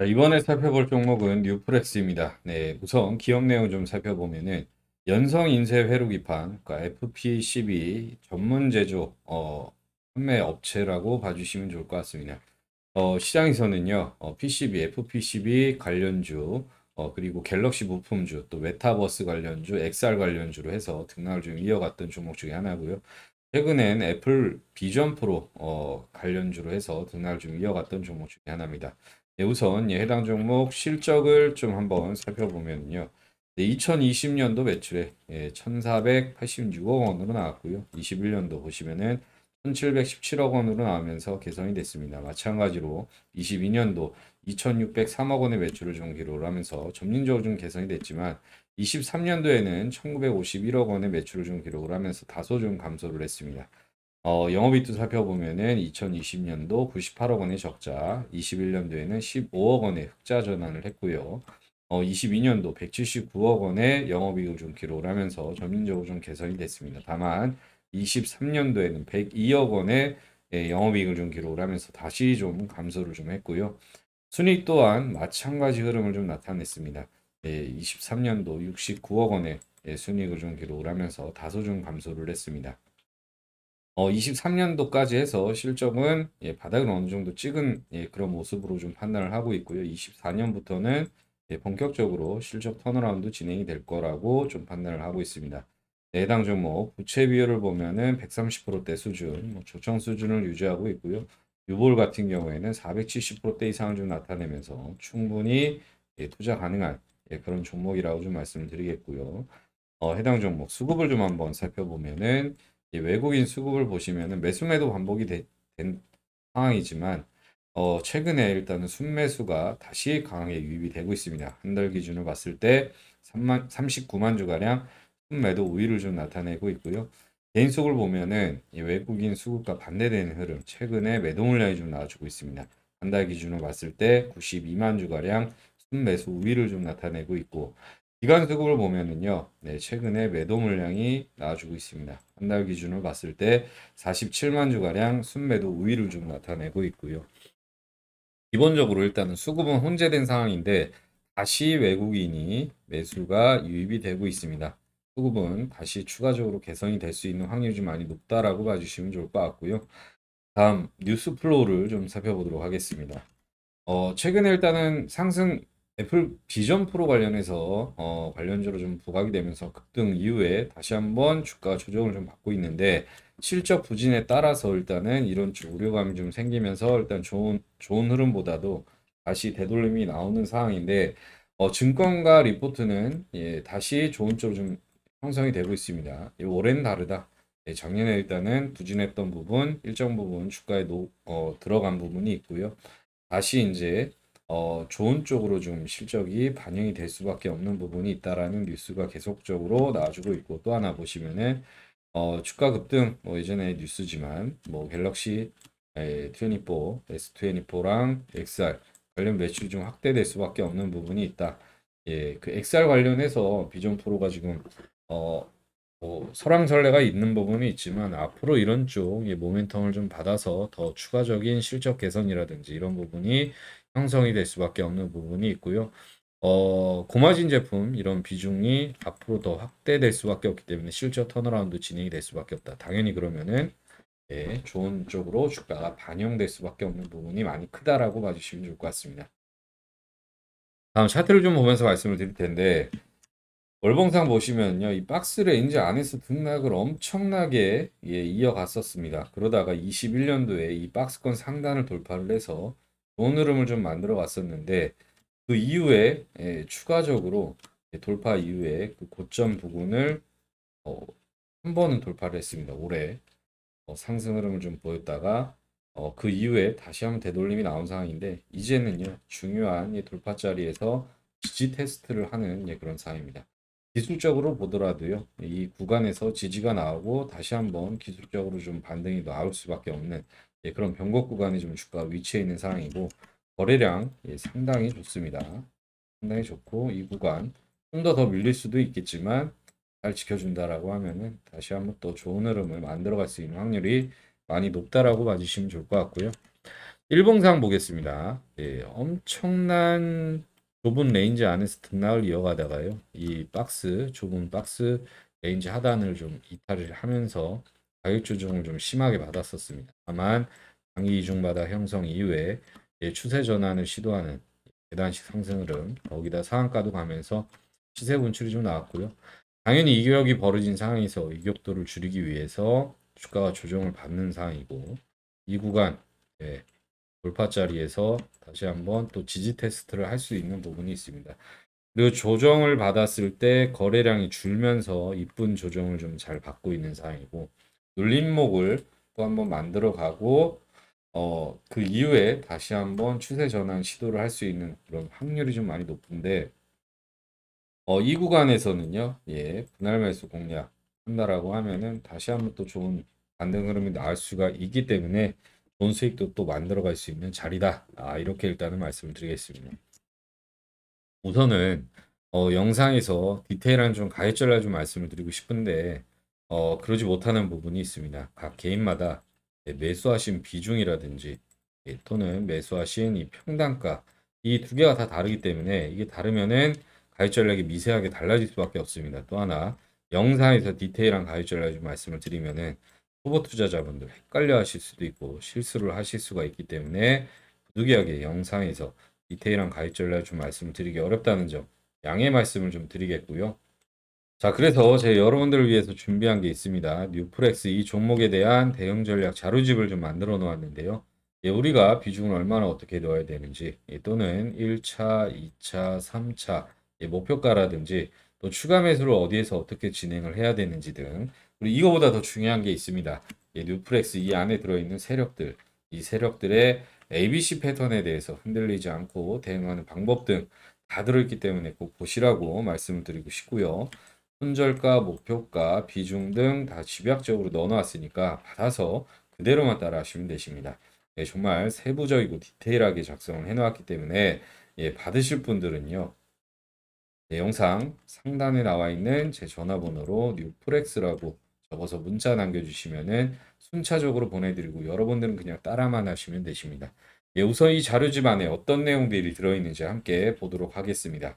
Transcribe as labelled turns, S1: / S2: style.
S1: 자, 이번에 살펴볼 종목은 뉴프렉스입니다. 네, 우선 기업 내용 좀 살펴보면은 연성 인쇄 회로 기판, 그러니까 FP12 전문 제조 어, 판매 업체라고 봐주시면 좋을 것 같습니다. 어, 시장에서는요, 어, PCB, FP12 관련주, 어, 그리고 갤럭시 부품주, 또 메타버스 관련주, 엑살 관련주로 해서 등락을 좀 이어갔던 종목 중에 하나고요. 최근엔 애플 비전 프로 어, 관련주로 해서 등락을 좀 이어갔던 종목 중에 하나입니다. 네, 우선 예, 해당 종목 실적을 좀 한번 살펴보면요. 네, 2020년도 매출에 예, 1,486억 원으로 나왔고요. 21년도 보시면은 1,717억 원으로 나오면서 개선이 됐습니다. 마찬가지로 22년도 2,603억 원의 매출을 좀 기록을 하면서 점진적으로 좀 개선이 됐지만 23년도에는 1,951억 원의 매출을 좀 기록을 하면서 다소 좀 감소를 했습니다. 어, 영업이익도 살펴보면은 2020년도 98억 원의 적자, 21년도에는 15억 원의 흑자 전환을 했고요. 어, 22년도 179억 원의 영업이익을 좀 기록을 하면서 점진적으로 좀 개선이 됐습니다. 다만 23년도에는 102억 원의 예, 영업이익을 좀 기록을 하면서 다시 좀 감소를 좀 했고요. 순익 또한 마찬가지 흐름을 좀 나타냈습니다. 예, 23년도 69억 원의 예, 순익을 좀 기록을 하면서 다소 좀 감소를 했습니다. 어, 23년도까지 해서 실적은 예, 바닥을 어느 정도 찍은 예, 그런 모습으로 좀 판단을 하고 있고요. 24년부터는 예, 본격적으로 실적 턴어라운드 진행이 될 거라고 좀 판단을 하고 있습니다. 해당 종목 부채 비율을 보면은 130%대 수준, 뭐 조청 수준을 유지하고 있고요. 유볼 같은 경우에는 470%대 이상을 좀 나타내면서 충분히 예, 투자 가능한 예, 그런 종목이라고 좀 말씀을 드리겠고요. 어, 해당 종목 수급을 좀 한번 살펴보면은 외국인 수급을 보시면 매수매도 반복이 되, 된 상황이지만 어, 최근에 일단은 순매수가 다시 강하게 유입이 되고 있습니다. 한 달 기준으로 봤을 때 3만, 39만 주가량 순매도 우위를 좀 나타내고 있고요. 개인 수급을 보면은 외국인 수급과 반대되는 흐름, 최근에 매도 물량이 좀 나와주고 있습니다. 한달 기준으로 봤을 때 92만 주가량 순매수 우위를 좀 나타내고 있고 기간수급을 보면은요, 네, 최근에 매도 물량이 나와주고 있습니다. 한 달 기준으로 봤을 때 47만 주가량 순매도 우위를 좀 나타내고 있고요. 기본적으로 일단은 수급은 혼재된 상황인데 다시 외국인이 매수가 유입이 되고 있습니다. 수급은 다시 추가적으로 개선이 될 수 있는 확률이 좀 많이 높다라고 봐주시면 좋을 것 같고요. 다음 뉴스 플로우를 좀 살펴보도록 하겠습니다. 어, 최근에 일단은 상승 애플 비전 프로 관련해서 어, 관련주로 좀 부각이 되면서 급등 이후에 다시 한번 주가 조정을 좀 받고 있는데 실적 부진에 따라서 일단은 이런 우려감이 좀 생기면서 일단 좋은 좋은 흐름보다도 다시 되돌림이 나오는 상황인데 어, 증권가 리포트는 예, 다시 좋은 쪽으로 좀 형성이 되고 있습니다. 예, 올해는 다르다. 예, 작년에 일단은 부진했던 부분 일정 부분 주가에 노, 어, 들어간 부분이 있고요. 다시 이제 어, 좋은 쪽으로 좀 실적이 반영이 될 수밖에 없는 부분이 있다라는 뉴스가 계속적으로 나와주고 있고 또 하나 보시면은 어, 주가 급등 뭐 예전에 뉴스지만 뭐 갤럭시 24, S24랑 XR 관련 매출중 확대될 수밖에 없는 부분이 있다. 예, 그 XR 관련해서 비전 프로가 지금 어, 뭐 설왕설래가 있는 부분이 있지만 앞으로 이런 쪽 모멘텀을 좀 받아서 더 추가적인 실적 개선이라든지 이런 부분이 형성이 될 수밖에 없는 부분이 있고요. 어, 고마진 제품 이런 비중이 앞으로 더 확대될 수밖에 없기 때문에 실제 턴어라운드 진행이 될 수밖에 없다. 당연히 그러면은 예, 좋은 쪽으로 주가가 반영될 수밖에 없는 부분이 많이 크다라고 봐주시면 좋을 것 같습니다. 다음 차트를 좀 보면서 말씀을 드릴 텐데 월봉상 보시면요 이 박스 를 이제 안에서 등락을 엄청나게 예, 이어갔었습니다. 그러다가 21년도에 이 박스권 상단을 돌파를 해서 좋은 흐름을 좀 만들어 왔었는데 그 이후에 예, 추가적으로 돌파 이후에 그 고점 부근을 어, 한 번은 돌파를 했습니다. 올해 어, 상승 흐름을 좀 보였다가 어, 그 이후에 다시 한번 되돌림이 나온 상황인데 이제는요 중요한 예, 돌파 자리에서 지지 테스트를 하는 예, 그런 상황입니다. 기술적으로 보더라도요 이 구간에서 지지가 나오고 다시 한번 기술적으로 좀 반등이 나올 수밖에 없는 예, 그런 변곡 구간이 좀 주가 위치해 있는 상황이고 거래량 예, 상당히 좋습니다. 상당히 좋고 이 구간 좀 더 더 밀릴 수도 있겠지만 잘 지켜준다라고 하면은 다시 한번 또 좋은 흐름을 만들어갈 수 있는 확률이 많이 높다라고 봐주시면 좋을 것 같고요. 일봉상 보겠습니다. 예, 엄청난 좁은 레인지 안에서 등락을 이어가다가요. 이 박스 좁은 박스 레인지 하단을 좀 이탈을 하면서 가격조정을 좀 심하게 받았었습니다. 다만 장기 이중바다 형성 이후에 추세 전환을 시도하는 계단식 상승 흐름 거기다 상한가도 가면서 시세 분출이 좀 나왔고요. 당연히 이격이 벌어진 상황에서 이격도를 줄이기 위해서 주가가 조정을 받는 상황이고 이 구간 예, 돌파자리에서 다시 한번 또 지지 테스트를 할 수 있는 부분이 있습니다. 그리고 조정을 받았을 때 거래량이 줄면서 이쁜 조정을 좀 잘 받고 있는 상황이고 눌림목을 또 한번 만들어 가고 어, 그 이후에 다시 한번 추세 전환 시도를 할 수 있는 그런 확률이 좀 많이 높은데 어, 이 구간에서는요. 예, 분할 매수 공략 한다라고 하면은 다시 한번 또 좋은 반등 흐름이 나올 수가 있기 때문에 좋 수익도 또 만들어 갈 수 있는 자리다. 아, 이렇게 일단은 말씀을 드리겠습니다. 우선은 어, 영상에서 디테일한 좀가이드라좀 말씀을 드리고 싶은데 어, 그러지 못하는 부분이 있습니다. 각 개인마다 예, 매수하신 비중이라든지 예, 또는 매수하신 이 평단가 이 두 개가 다 다르기 때문에 이게 다르면은 가입 전략이 미세하게 달라질 수밖에 없습니다. 또 하나 영상에서 디테일한 가입 전략을 말씀을 드리면은 초보 투자자분들 헷갈려 하실 수도 있고 실수를 하실 수가 있기 때문에 부득이하게 영상에서 디테일한 가입 전략을 좀 말씀드리기 을 어렵다는 점 양해 말씀을 좀 드리겠고요. 자, 그래서 제 여러분들을 위해서 준비한 게 있습니다. 뉴프렉스 이 종목에 대한 대응 전략 자료집을 좀 만들어 놓았는데요. 예, 우리가 비중을 얼마나 어떻게 넣어야 되는지 예, 또는 1차, 2차, 3차 예, 목표가라든지 또 추가 매수를 어디에서 어떻게 진행을 해야 되는지 등 그리고 이거보다 더 중요한 게 있습니다. 예, 뉴프렉스 이 안에 들어있는 세력들 이 세력들의 ABC 패턴에 대해서 흔들리지 않고 대응하는 방법 등 다 들어있기 때문에 꼭 보시라고 말씀을 드리고 싶고요. 손절가, 목표가, 비중 등 다 집약적으로 넣어놨으니까 받아서 그대로만 따라하시면 되십니다. 예, 정말 세부적이고 디테일하게 작성을 해놓았기 때문에 예, 받으실 분들은요. 네, 영상 상단에 나와 있는 제 전화번호로 뉴프렉스라고 적어서 문자 남겨주시면은 순차적으로 보내드리고 여러분들은 그냥 따라만 하시면 되십니다. 예, 우선 이 자료집 안에 어떤 내용들이 들어있는지 함께 보도록 하겠습니다.